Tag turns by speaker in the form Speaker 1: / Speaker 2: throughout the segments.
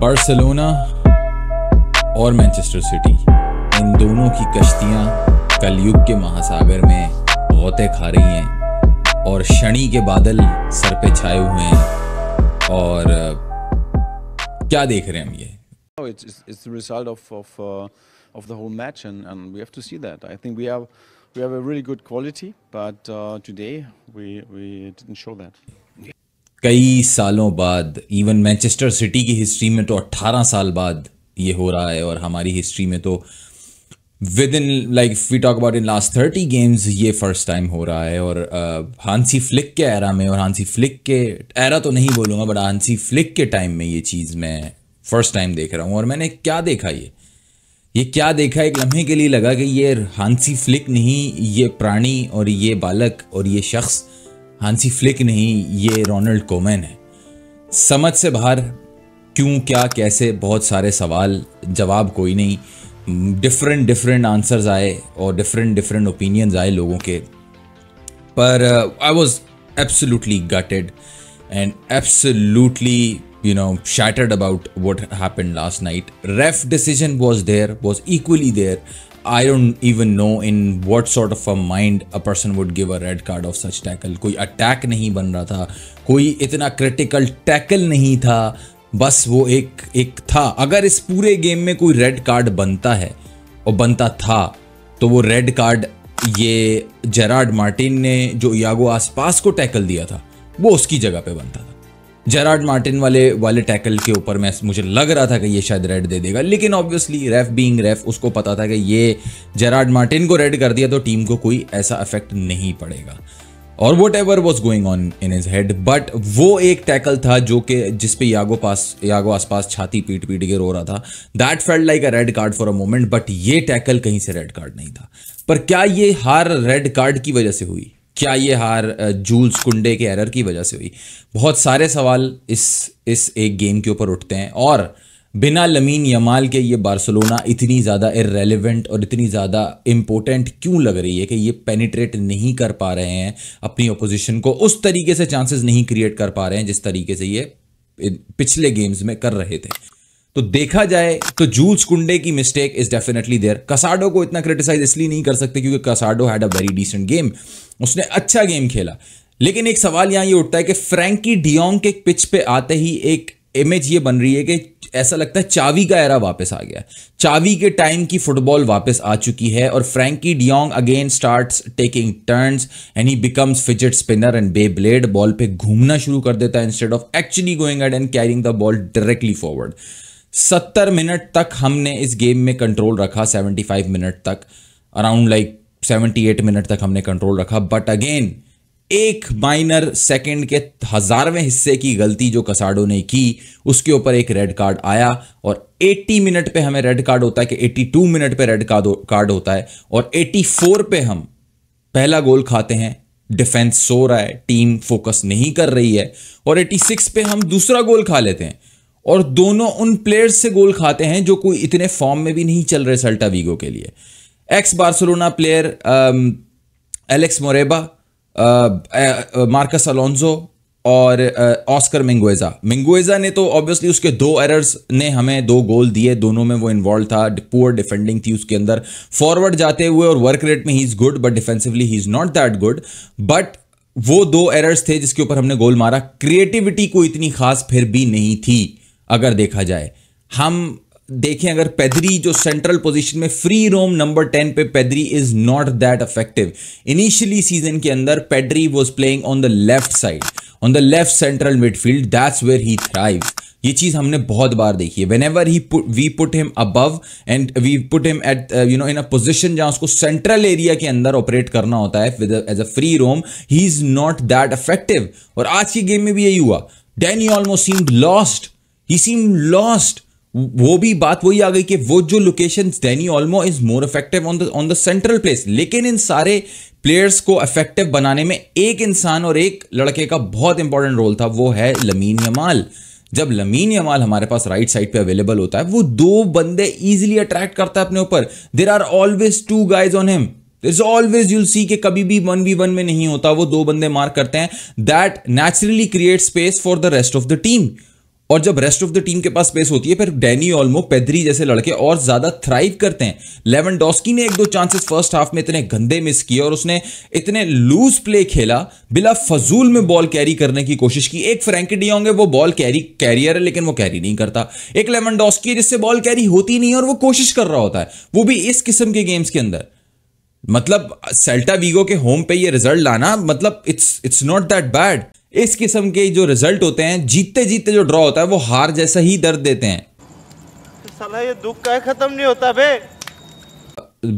Speaker 1: Barcelona और Manchester city in दोनों की कश्तियां कलयुग के महासागर में गोते खा रही हैं और शनि के बादल सर पे छाए हुए हैं और क्या देख रहे हैं हम ये It's, it's, it's the result of of, uh, of the whole match, and, and we have to see that. I think we have we have a really good quality, but uh, today we we didn't show that. कई सालों बाद even Manchester City की history में तो 18 साल बाद ये हो रहा है और हमारी हिस्ट्री में तो within like we talk about in last thirty games ये फर्स्ट टाइम हो रहा है और uh, हांसी फ्लिक के एरा में और हांसी फ्लिक के एरा तो नहीं बोलूँगा बट हांसी फ्लिक के टाइम में ये चीज़ मैं फर्स्ट टाइम देख रहा हूँ और मैंने क्या देखा ये ये क्या देखा एक लम्हे के लिए लगा कि ये हांसी फ्लिक नहीं ये प्राणी और ये बालक और ये शख्स हांसी फ्लिक नहीं ये रोनल्ड कोमैन है समझ से बाहर क्यों क्या कैसे बहुत सारे सवाल जवाब कोई नहीं डिफरेंट डिफरेंट आंसर्स आए और डिफरेंट डिफरेंट ओपिनियंस आए लोगों के पर I was absolutely gutted and absolutely you know shattered about what happen last night ref decision was there was equally there I don't even know in what sort of a mind a person would give a red card of such tackle कोई attack नहीं बन रहा था कोई इतना critical tackle नहीं था बस वो एक एक था अगर इस पूरे गेम में कोई रेड कार्ड बनता है और बनता था तो वो रेड कार्ड ये जेराड मार्टिन ने जो यागो आसपास को टैकल दिया था वो उसकी जगह पे बनता था जेराड मार्टिन वाले वाले टैकल के ऊपर मैं मुझे लग रहा था कि ये शायद रेड दे देगा लेकिन ऑब्वियसली रेफ बीइंग रेफ उसको पता था कि ये जेराड मार्टिन को रेड कर दिया तो टीम को कोई ऐसा इफेक्ट नहीं पड़ेगा और whatever was going on in his head but वो एक टैकल था जो कि जिसपे यागो पास यागो आसपास छाती पीट पीट के रो रहा था that felt like a red card for a moment but ये टैकल कहीं से रेड कार्ड नहीं था पर क्या ये हार रेड कार्ड की वजह से हुई क्या ये हार जूल्स कुंडे के एरर की वजह से हुई बहुत सारे सवाल इस इस एक गेम के ऊपर उठते हैं और बिना लमीन यमाल के ये बार्सोलोना इतनी ज़्यादा इरेलीवेंट और इतनी ज़्यादा इम्पोर्टेंट क्यों लग रही है कि ये पेनिट्रेट नहीं कर पा रहे हैं अपनी अपोजिशन को उस तरीके से चांसेस नहीं क्रिएट कर पा रहे हैं जिस तरीके से ये पिछले गेम्स में कर रहे थे तो देखा जाए तो जूल्स कुंडे की mistake is definitely there Casado को इतना क्रिटिसाइज इसलिए नहीं कर सकते क्योंकि Casado had a very decent game उसने अच्छा गेम खेला लेकिन एक सवाल यहां ये उठता है कि फ्रेंकी डियोंग के पिच पे आते ही एक इमेज ये बन रही है कि ऐसा लगता है चावी का एरा वापस आ गया चावी के टाइम की फुटबॉल वापस आ चुकी है और Frenkie de Jong again starts taking turns and he becomes fidget spinner and Beyblade ball पे घूमना शुरू कर देता है instead of actually going ahead and carrying the ball directly forward सत्तर मिनट तक हमने इस गेम में कंट्रोल रखा सेवेंटी फाइव मिनट तक around like seventy eight minute तक हमने कंट्रोल रखा बट अगेन एक माइनर सेकेंड के हजारवें हिस्से की गलती जो कसाडो ने की उसके ऊपर एक रेड कार्ड आया और 80 मिनट पे हमें रेड कार्ड होता है कि 82 मिनट पे रेड कार्ड होता है और 84 पे हम पहला गोल खाते हैं डिफेंस सो रहा है टीम फोकस नहीं कर रही है और 86 पे हम दूसरा गोल खा लेते हैं और दोनों उन प्लेयर्स से गोल खाते हैं जो कोई इतने फॉर्म में भी नहीं चल रहे सल्टा वीगो के लिए ex Barcelona player Ilaix Moriba Marcos Alonso और ऑस्कर मिंगुएजा मिंगुएजा ने तो ऑब्वियसली उसके दो एरर्स ने हमें दो गोल दिए दोनों में वो इन्वॉल्व था पुअर डिफेंडिंग थी उसके अंदर फॉरवर्ड जाते हुए और वर्क रेट में he is good but defensively he is not that good but वो दो एरर्स थे जिसके ऊपर हमने गोल मारा क्रिएटिविटी कोई इतनी खास फिर भी नहीं थी अगर देखा जाए हम देखें अगर पैदरी जो सेंट्रल पोजीशन में फ्री रोम नंबर टेन पे Pedri is not that effective initially season के अंदर Pedri was playing on the left side on the left central midfield that's where he thrive ये चीज़ हमने बहुत बार देखी है whenever he we put him above and we put him at you know in a position जहां उसको central area के अंदर ऑपरेट करना होता है with as a free roam he is not that effective और आज की गेम में भी यही हुआ you almost seemed lost he seem lost वो भी बात वही आ गई कि वो जो location Dani Olmo is more effective on the on the central place लेकिन इन सारे प्लेयर्स को इफेक्टिव बनाने में एक इंसान और एक लड़के का बहुत इंपॉर्टेंट रोल था वो है लमीन यमाल जब लमीन यमाल हमारे पास राइट साइड पे अवेलेबल होता है वो दो बंदे इजिली अट्रैक्ट करता है अपने ऊपर there are always two guys on him is always you'll see के कभी भी वन वी वन में नहीं होता वो दो बंदे मार्क करते हैं that naturally create space for the rest of the team और जब रेस्ट ऑफ द टीम के पास स्पेस होती है फिर डैनी ऑलमो पेदरी जैसे लड़के और ज्यादा थ्राइव करते हैं लेवन डॉस्की ने एक दो चांसेस फर्स्ट हाफ में इतने गंदे मिस किए और उसने इतने लूज प्ले खेला बिला फजूल में बॉल कैरी करने की कोशिश की एक फ्रेंकी डी होंगे वो बॉल कैरी कैरियर है लेकिन वो कैरी नहीं करता एक लेवन डॉस्की है जिससे बॉल कैरी होती नहीं और वो कोशिश कर रहा होता है वो भी इस किस्म के गेम्स के अंदर मतलब सेल्टा वीगो के होम पे ये रिजल्ट लाना मतलब it's it's not that bad इस किस्म के जो रिजल्ट होते हैं जीतते जीतते जो ड्रॉ होता है वो हार जैसा ही दर्द देते हैं तो साला ये दुख का खत्म नहीं होता बे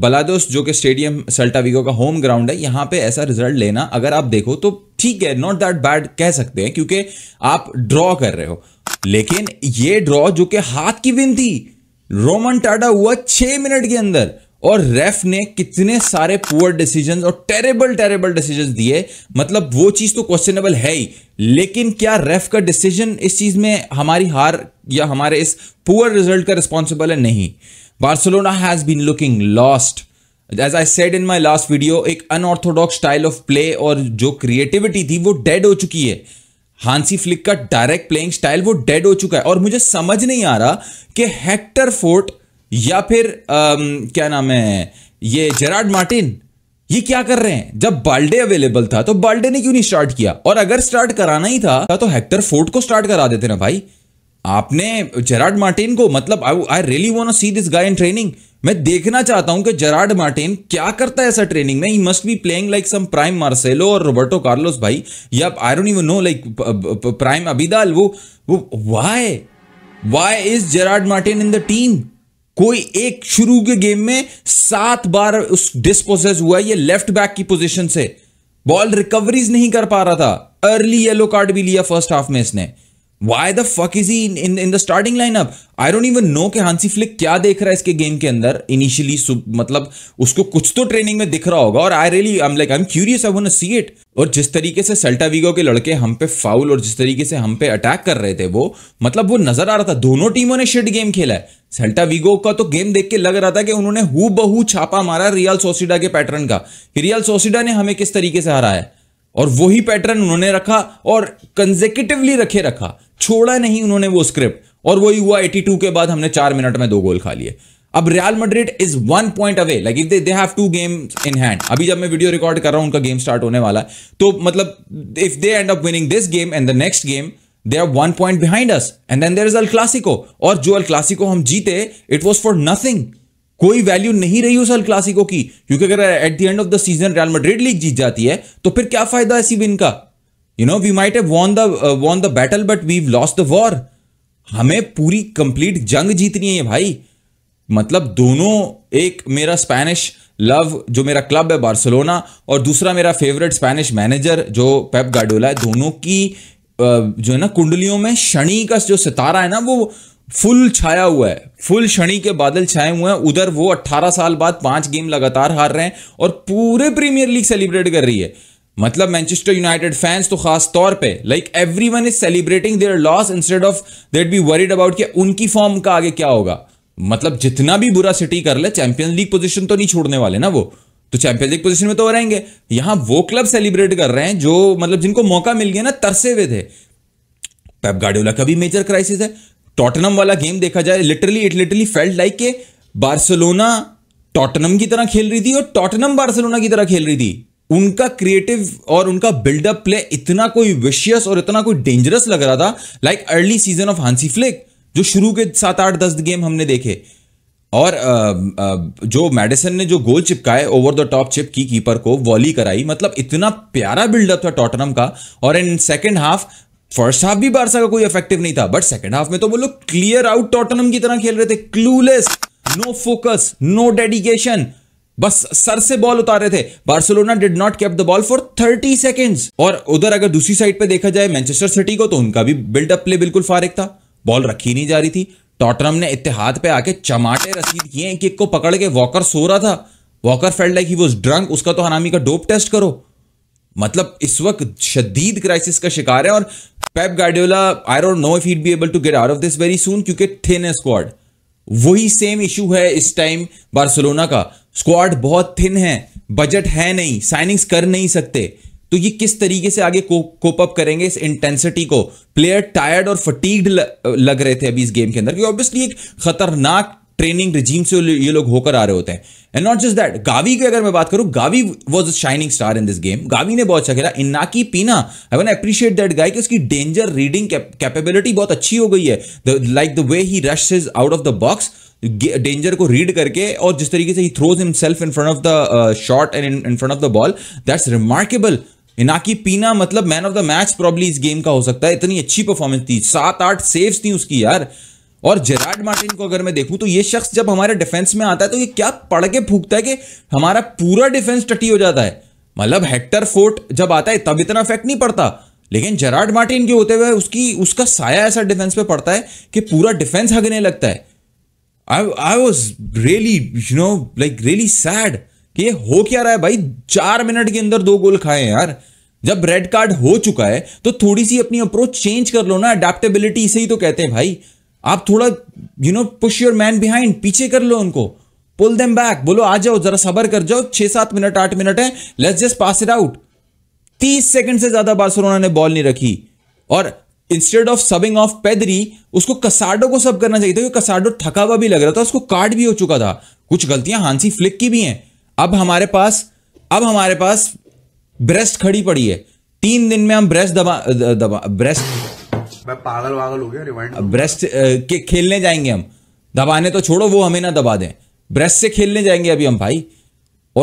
Speaker 1: बलादोस जो कि स्टेडियम सल्टाविगो का होम ग्राउंड है यहां पे ऐसा रिजल्ट लेना अगर आप देखो तो ठीक है नॉट दैट बैड कह सकते हैं क्योंकि आप ड्रॉ कर रहे हो लेकिन ये ड्रॉ जो कि हाथ की विन थी रोमन टाटा हुआ छह मिनट के अंदर और रेफ ने कितने सारे पुअर डिसीजन और टेरेबल टेरेबल डिसीजन दिए मतलब वो चीज तो क्वेश्चनेबल है ही लेकिन क्या रेफ का डिसीजन इस चीज में हमारी हार या हमारे इस पुअर रिजल्ट का रिस्पॉन्सिबल है नहीं Barcelona has been looking lost as I said in my last video एक अनऑर्थोडॉक्स स्टाइल ऑफ प्ले और जो क्रिएटिविटी थी वो डेड हो चुकी है हांसी फ्लिक का डायरेक्ट प्लेइंग स्टाइल वो डेड हो चुका है और मुझे समझ नहीं आ रहा कि हेक्टर फोर्ट या फिर आम, क्या नाम है ये जेराड मार्टिन ये क्या कर रहे हैं जब बाल्डे अवेलेबल था तो बाल्डे ने क्यों नहीं स्टार्ट किया और अगर स्टार्ट कराना ही था तो हेक्टर तो फोर्ट को स्टार्ट करा देते ना भाई आपने जेराड मार्टिन को मतलब I really want see this guy in training मैं देखना चाहता हूं कि जेराड मार्टिन क्या करता है ऐसा ट्रेनिंग में ही must be playing like some prime Marcelo और रोबर्टो कार्लोस भाई या I don't even know like prime Abidal वो वो why why is Gerard Martin in the team कोई एक शुरू के गेम में सात बार उस डिस्पोजेस हुआ ये लेफ्ट बैक की पोजीशन से बॉल रिकवरीज नहीं कर पा रहा था अर्ली येलो कार्ड भी लिया फर्स्ट हाफ में इसने why the fuck is he in in the starting lineup I don't even know कि हांसी फ्लिक क्या देख रहा है इसके गेम के अंदर इनिशियली मतलब उसको कुछ तो ट्रेनिंग में दिख रहा होगा और I really I am like I am curious I want see it और जिस तरीके से सल्टा वीगो के लड़के हम पे फाउल और जिस तरीके से हम पे अटैक कर रहे थे वो मतलब वो नजर आ रहा था दोनों टीमों ने शिट गेम खेला है सेल्टा वीगो का तो गेम देख के लग रहा था कि उन्होंने हु बहु छापा मारा रियल सोसिडा के पैटर्न का कि रियल सोसिडा ने हमें किस तरीके से हराया और वही पैटर्न उन्होंने रखा और कंजेकेटिवली रखे रखा छोड़ा नहीं उन्होंने वो स्क्रिप्ट और वही हुआ 82 के बाद हमने चार मिनट में दो गोल खा लिए अब Real Madrid is one point away like if they they have two games in hand अभी जब मैं वीडियो रिकॉर्ड कर रहा हूं उनका गेम स्टार्ट होने वाला है तो मतलब if they end up winning this game and the next game they are one point behind us and then there is El Clasico और जो अल क्लासिको हम जीते इट वॉज फॉर नथिंग कोई वैल्यू नहीं रही उस अल क्लासिको की क्योंकि अगर at the end of the season Real Madrid league जीत जाती है तो फिर क्या फायदा ऐसी विन का you know we might have the battle but we lost the war हमें पूरी कंप्लीट जंग जीतनी है भाई मतलब दोनों एक मेरा स्पैनिश लव जो मेरा क्लब है बार्सिलोना और दूसरा मेरा फेवरेट स्पैनिश मैनेजर जो पेप गार्डोला है दोनों की uh, जो है ना कुंडलियों में शनि का जो सितारा है ना वो फुल छाया हुआ है फुल शनि के बादल छाए हुए हैं उधर वो 18 साल बाद पांच गेम लगातार हार रहे हैं और पूरे प्रीमियर लीग सेलिब्रेट कर रही है मतलब मैनचेस्टर यूनाइटेड फैंस तो खास तौर पे like everyone is celebrating their loss instead of that be worried about कि उनकी फॉर्म का आगे क्या होगा मतलब जितना भी बुरा सिटी कर ले चैंपियंस लीग पोजीशन तो नहीं छोड़ने वाले ना वो तो चैंपियंस लीग पोजीशन में तो रहेंगे यहां वो क्लब सेलिब्रेट कर रहे हैं जो मतलब जिनको मौका मिल गया ना तरसे हुए थे पेप गार्डियोला का भी मेजर क्राइसिस है टॉटनम वाला गेम देखा जाए literally it literally felt like के बार्सिलोना टॉटनम की तरह खेल रही थी और टॉटनम बार्सिलोना की तरह खेल रही थी उनका क्रिएटिव और उनका बिल्डअप प्ले इतना कोई विशियस और इतना कोई डेंजरस लग रहा था like early season of Hansi Flick जो शुरू के सात आठ दस गेम हमने देखे और आ, आ, जो मेडिसन ने जो गोल चिपकाए ओवर द टॉप चिप की कीपर को वॉली कराई मतलब इतना प्यारा बिल्डअप था टॉटनम का और in second half first half भी बारसा का कोई इफेक्टिव नहीं था बट सेकंड हाफ में तो वो लोग क्लियर आउट टॉटनम की तरह खेल रहे थे clueless no focus no dedication बस सर से बॉल उतार रहे थे Barcelona did not keep the ball for 30 seconds और उधर अगर दूसरी साइड पे देखा जाए मैनचेस्टर सिटी को तो उनका भी बिल्डअप प्ले बिल्कुल फारिक था बॉल रखी नहीं जा रही थी टॉटनम ने इतिहाद पे आके चमाटे रसीद किए एक एक को पकड़ के वॉकर सो रहा था Walker felt like he was drunk उसका तो हनामी का डोप टेस्ट करो मतलब इस वक्त शदीद क्राइसिस का शिकार है और Pep Guardiola I don't know if he be able to get out of this very soon क्योंकि थिन स्क्वाड वही सेम इशू है इस टाइम बार्सिलोना का स्क्वाड बहुत थिन है बजट है नहीं साइनिंग्स कर नहीं सकते तो ये किस तरीके से आगे कोप अप करेंगे इस इंटेंसिटी को प्लेयर टायर्ड और फटीग्ड लग रहे थे अभी इस गेम के अंदर क्योंकि ऑब्वियसली एक खतरनाक ट्रेनिंग रिजीम से ये लोग होकर आ रहे होते हैं and not just that Gavi की अगर मैं बात करूं Gavi was a shining star in this game Gavi ने बहुत अच्छा खेला Inaki Pena I want appreciate that guy कि उसकी डेंजर रीडिंग कैपेबिलिटी बहुत अच्छी हो गई है like the way he rush is out of the box danger को रीड करके और जिस तरीके से ही throws self in front of the short end in front of the ball that's remarkable Inaki Pena मतलब man of the match probably इस game का हो सकता है इतनी अच्छी परफॉर्मेंस थी सात आठ सेव्स थी उसकी यार और जेराड मार्टिन को अगर मैं देखूं तो ये शख्स जब हमारे डिफेंस में आता है तो ये क्या पढ़ के फूकता है कि हमारा पूरा डिफेंस टटी हो जाता है मतलब हेक्टर फोर्ट जब आता है तब इतना इफेक्ट नहीं पड़ता लेकिन जेराड मार्टिन के होते हुए उसकी उसका साया ऐसा डिफेंस पे पड़ता है कि पूरा डिफेंस हगने लगता है I was really you know like really sad कि ये हो क्या रहा है भाई चार मिनट के अंदर दो गोल खाए यार जब रेड कार्ड हो चुका है तो थोड़ी सी अपनी अप्रोच चेंज कर लो ना अडेप्टेबिलिटी इसे ही तो कहते हैं भाई आप थोड़ा you know push your man behind पीछे कर लो उनको पुल देम बैक बोलो आ जाओ जरा सबर कर जाओ छह सात मिनट आठ मिनट है let's just pass it out तीस सेकंड से ज्यादा बार्सिलोना ने बॉल नहीं रखी और instead of subbing off Pedri उसको कसाडो को सब करना चाहिए था क्योंकि कसाडो थका हुआ भी लग रहा था उसको कार्ड भी हो चुका था कुछ गलतियां हांसी फ्लिक की भी हैं अब हमारे पास अब हमारे पास ब्रेस्ट खड़ी पड़ी है तीन दिन में हम ब्रेस्ट दबा दबा ब्रेस्ट मैं पागल वागल हो गया रिवाइंड ब्रेस्ट के खेलने जाएंगे हम दबाने तो छोड़ो वो हमें ना दबा दें ब्रेस्ट से खेलने जाएंगे अभी हम भाई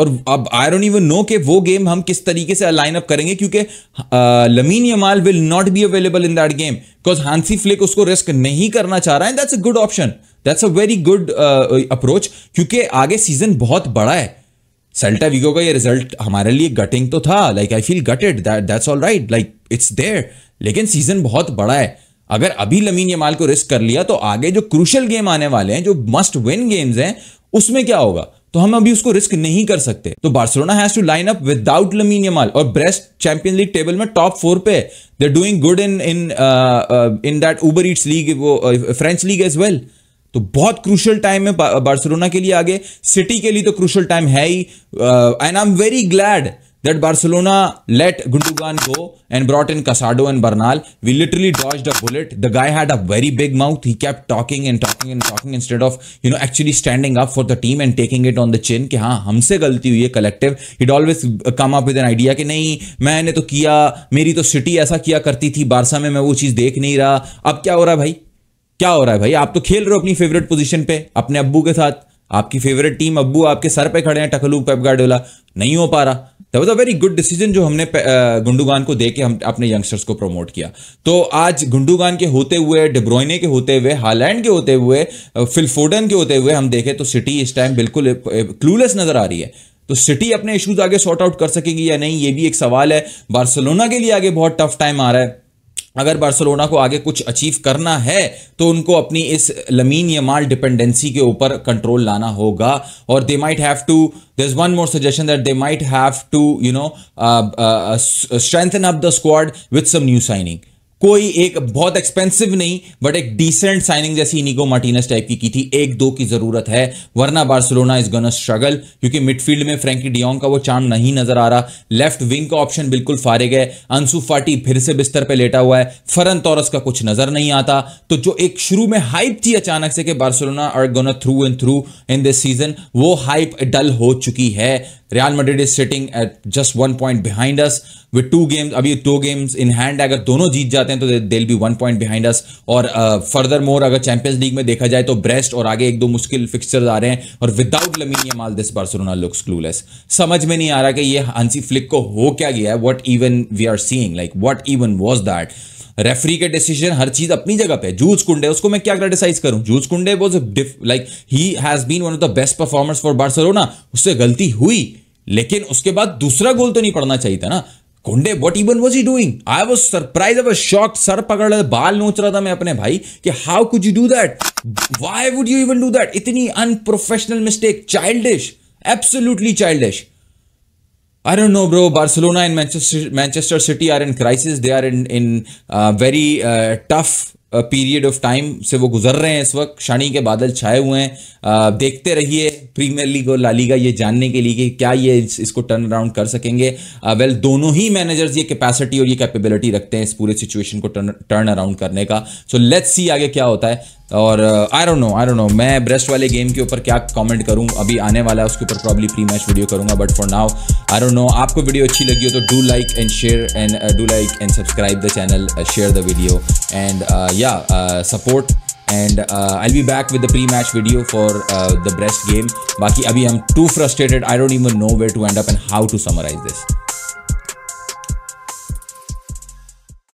Speaker 1: और अब आई डोंट इवन नो कि वो गेम हम किस तरीके से लाइन अप करेंगे क्योंकि Lamine Yamal will not be available in that game because Hansi Flick उसको रिस्क नहीं करना चाह रहा है that's a good option that's a very good approach क्योंकि आगे सीजन बहुत बड़ा है सेल्टा वीगो का ये रिजल्ट हमारे लिए गटिंग तो था like I feel gutted that's all right like it's there लेकिन सीजन बहुत बड़ा है अगर अभी लमीन यमाल को रिस्क कर लिया तो आगे जो क्रूशल गेम आने वाले हैं जो मस्ट विन गेम्स हैं उसमें क्या होगा तो हम अभी उसको रिस्क नहीं कर सकते तो Barcelona has to line up without Lamine Yamal और ब्रेस्ट चैंपियन लीग टेबल में टॉप फोर पे they doing good in in in that Uber it's league वो फ्रेंच लीग एज वेल तो बहुत क्रूशल टाइम है बार्सिलोना के लिए आगे सिटी के लिए तो क्रूशल टाइम है ही and I am very glad that Barcelona let Gundogan go and brought in Casado and Bernal. We literally dodged a bullet. The guy had a very big mouth. He kept talking and talking and talking instead of, you know, actually standing up for the team and taking it on the chin कि ha humse galti हुई है collective he'd always come up with an idea कि नहीं मैंने तो किया मेरी तो सिटी ऐसा किया करती थी बारसा में मैं वो चीज़ देख नहीं रहा अब क्या हो रहा है भाई क्या हो रहा है भाई आप तो खेल रहे हो अपनी फेवरेट पोजीशन पे अपने अब्बू के साथ आपकी फेवरेट टीम अब्बू आपके सर पे खड़े हैं टकलू पेप गार्डोला नहीं हो पा रहा that was a very good decision जो हमने गुंडूगान को दे के हम अपने यंगस्टर्स को प्रमोट किया तो आज गुंडूगान के होते हुए डिब्रोइने के होते हुए हालैंड के होते हुए फिलफोडन के होते हुए हम देखें तो सिटी इस टाइम बिल्कुल क्लूलेस नजर आ रही है तो सिटी अपने इश्यूज आगे सॉर्ट आउट कर सकेगी या नहीं ये भी एक सवाल है बार्सिलोना के लिए आगे बहुत टफ टाइम आ रहा है अगर बार्सोलोना को आगे कुछ अचीव करना है तो उनको अपनी इस लमीन या माल डिपेंडेंसी के ऊपर कंट्रोल लाना होगा और they might have to this one more suggestion that they might have to you know strengthen up the squad with some new signing कोई एक बहुत एक्सपेंसिव नहीं बट एक डिसेंट साइनिंग जैसी इनिगो मार्टिनस टाइप की की थी एक दो की जरूरत है वरना बार्सिलोना इज गन स्ट्रगल क्योंकि मिडफील्ड में फ्रेंकी डियोंग का वो चांद नहीं नजर आ रहा लेफ्ट विंग का ऑप्शन बिल्कुल फारे गए अंसू फाटी फिर से बिस्तर पर लेटा हुआ है फरन तौरस का कुछ नजर नहीं आता तो जो एक शुरू में हाइप थी अचानक से कि Barcelona are gonna through and through in this season वो हाइप डल हो चुकी है Real Madrid is sitting at just one point behind us with two games अभी टू गेम्स इन हैंड अगर दोनों जीत जाते जाते हैं तो they be one point behind us और फर्दर uh, मोर अगर चैंपियंस लीग में देखा जाए तो ब्रेस्ट और आगे एक दो मुश्किल फिक्सचर्स आ रहे हैं और without Lamine Yamal this Barcelona looks clueless समझ में नहीं आ रहा कि ये हंसी फ्लिक को हो क्या गया है what even we are seeing like what even was that referee के डिसीजन हर चीज अपनी जगह पे जूज कुंडे उसको मैं क्या क्रिटिसाइज करूं जूज Kounde was like he has been one of the best performers for Barcelona उससे गलती हुई लेकिन उसके बाद दूसरा गोल तो नहीं पड़ना चाहिए था ना Kounde what even was you doing I was surprise अब शॉक सर पकड़ बाल नोच रहा था मैं अपने भाई कि how could you do that why would you even do that इतनी unprofessional mistake childish absolutely childish I don't know bro Barcelona in Manchester City are in crisis they are in in very tough period of time से वो गुजर रहे हैं इस वक्त शनि के बादल छाए हुए हैं देखते रहिए प्रीमियर लीग और लालीगा ये जानने के लिए कि क्या ये इस, इसको टर्न अराउंड कर सकेंगे वेल दोनों ही मैनेजर्स ये कैपेसिटी और ये कैपेबिलिटी रखते हैं इस पूरे सिचुएशन को टर्न टर्न अराउंड करने का सो लेट्स सी आगे क्या होता है और I don't know I don't know मैं ब्रेस्ट वाले गेम के ऊपर क्या कमेंट करूं अभी आने वाला है उसके ऊपर प्रॉब्ली प्री मैच वीडियो करूंगा but for now I don't know आपको वीडियो अच्छी लगी हो तो do like and share and do like and subscribe the channel share the video and या support and I be back with the pre match video for the Brest game बाकी अभी I am too frustrated I don't even know where to end up and how to summarise this